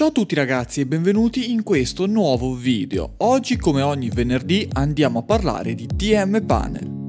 Ciao a tutti ragazzi e benvenuti in questo nuovo video. Oggi come ogni venerdì andiamo a parlare di TM Panel.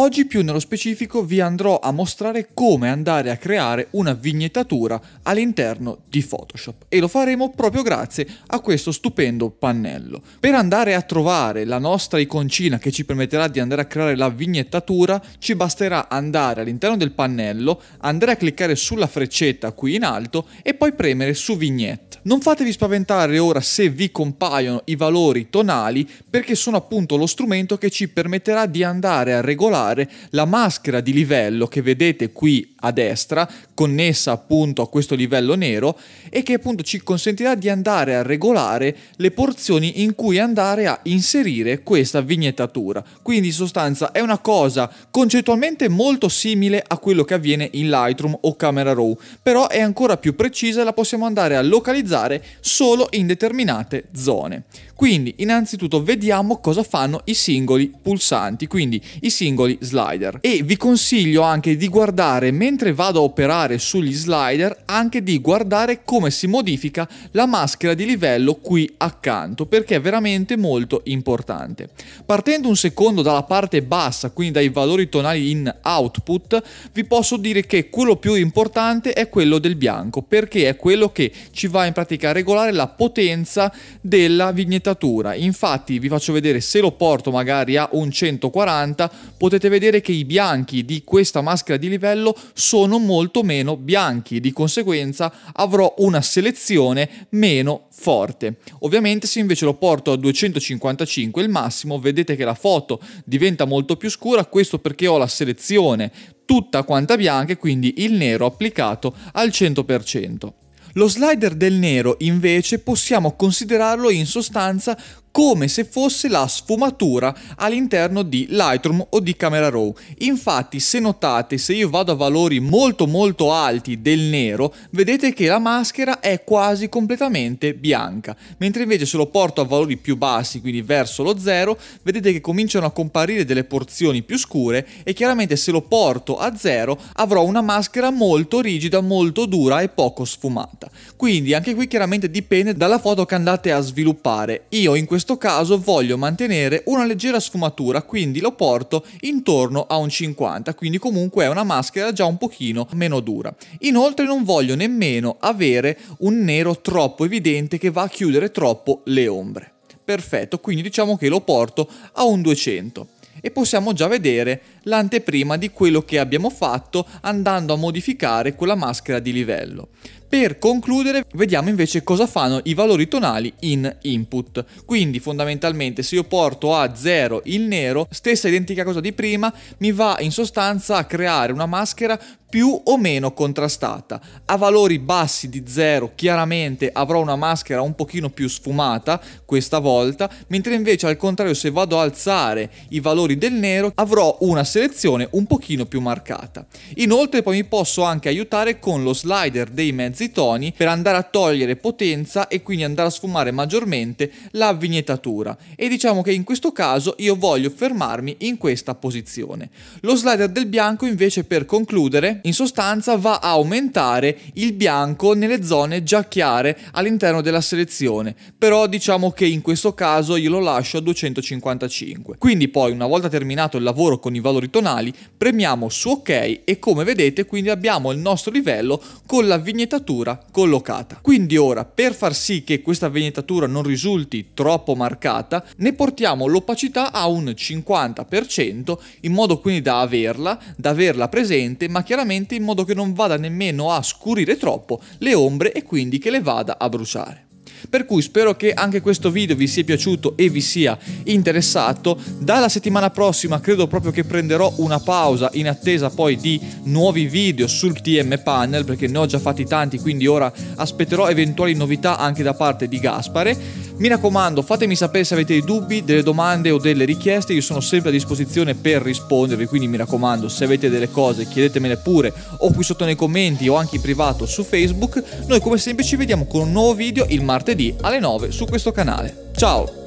Oggi più nello specifico vi andrò a mostrare come andare a creare una vignettatura all'interno di Photoshop e lo faremo proprio grazie a questo stupendo pannello. Per andare a trovare la nostra iconcina che ci permetterà di andare a creare la vignettatura ci basterà andare all'interno del pannello, andare a cliccare sulla freccetta qui in alto e poi premere su vignette. Non fatevi spaventare ora se vi compaiono i valori tonali perché sono appunto lo strumento che ci permetterà di andare a regolare particolare la maschera di livello che vedete qui a destra, connessa appunto a questo livello nero, e che appunto ci consentirà di andare a regolare le porzioni in cui andare a inserire questa vignettatura. Quindi in sostanza è una cosa concettualmente molto simile a quello che avviene in Lightroom o Camera Raw, però è ancora più precisa e la possiamo andare a localizzare solo in determinate zone. Quindi innanzitutto vediamo cosa fanno i singoli pulsanti, quindi i singoli slider e vi consiglio anche di guardare mentre vado a operare sugli slider anche di guardare come si modifica la maschera di livello qui accanto perché è veramente molto importante. Partendo un secondo dalla parte bassa quindi dai valori tonali in output vi posso dire che quello più importante è quello del bianco perché è quello che ci va in pratica a regolare la potenza della vignettatura infatti vi faccio vedere se lo porto magari a un 140 potete vedere che i bianchi di questa maschera di livello sono molto meno bianchi, di conseguenza avrò una selezione meno forte. Ovviamente se invece lo porto a 255 il massimo, vedete che la foto diventa molto più scura, questo perché ho la selezione tutta quanta bianca e quindi il nero applicato al 100%. Lo slider del nero invece possiamo considerarlo in sostanza come se fosse la sfumatura all'interno di Lightroom o di Camera Raw. Infatti se notate se io vado a valori molto molto alti del nero vedete che la maschera è quasi completamente bianca mentre invece se lo porto a valori più bassi quindi verso lo zero vedete che cominciano a comparire delle porzioni più scure e chiaramente se lo porto a zero avrò una maschera molto rigida molto dura e poco sfumata quindi anche qui chiaramente dipende dalla foto che andate a sviluppare io in questo questo caso voglio mantenere una leggera sfumatura, quindi lo porto intorno a un 50, quindi comunque è una maschera già un pochino meno dura. Inoltre non voglio nemmeno avere un nero troppo evidente che va a chiudere troppo le ombre. Perfetto, quindi diciamo che lo porto a un 200 e possiamo già vedere l'anteprima di quello che abbiamo fatto andando a modificare quella maschera di livello. Per concludere vediamo invece cosa fanno i valori tonali in input. Quindi fondamentalmente se io porto a 0 il nero, stessa identica cosa di prima, mi va in sostanza a creare una maschera più o meno contrastata. A valori bassi di 0 chiaramente avrò una maschera un pochino più sfumata questa volta, mentre invece al contrario se vado a alzare i valori del nero avrò una selezione un pochino più marcata. Inoltre poi mi posso anche aiutare con lo slider dei mezzi toni per andare a togliere potenza e quindi andare a sfumare maggiormente la vignettatura e diciamo che in questo caso io voglio fermarmi in questa posizione. Lo slider del bianco invece per concludere in sostanza va a aumentare il bianco nelle zone già chiare all'interno della selezione però diciamo che in questo caso io lo lascio a 255 quindi poi una volta terminato il lavoro con i valori colori tonali, premiamo su ok e come vedete quindi abbiamo il nostro livello con la vignettatura collocata. Quindi ora per far sì che questa vignettatura non risulti troppo marcata ne portiamo l'opacità a un 50% in modo quindi da averla, da averla presente ma chiaramente in modo che non vada nemmeno a scurire troppo le ombre e quindi che le vada a bruciare. Per cui spero che anche questo video vi sia piaciuto e vi sia interessato. Dalla settimana prossima credo proprio che prenderò una pausa in attesa poi di nuovi video sul TM Panel perché ne ho già fatti tanti quindi ora aspetterò eventuali novità anche da parte di Gaspare mi raccomando, fatemi sapere se avete dei dubbi, delle domande o delle richieste, io sono sempre a disposizione per rispondervi, quindi mi raccomando, se avete delle cose chiedetemele pure o qui sotto nei commenti o anche in privato su Facebook. Noi come sempre ci vediamo con un nuovo video il martedì alle 9 su questo canale. Ciao!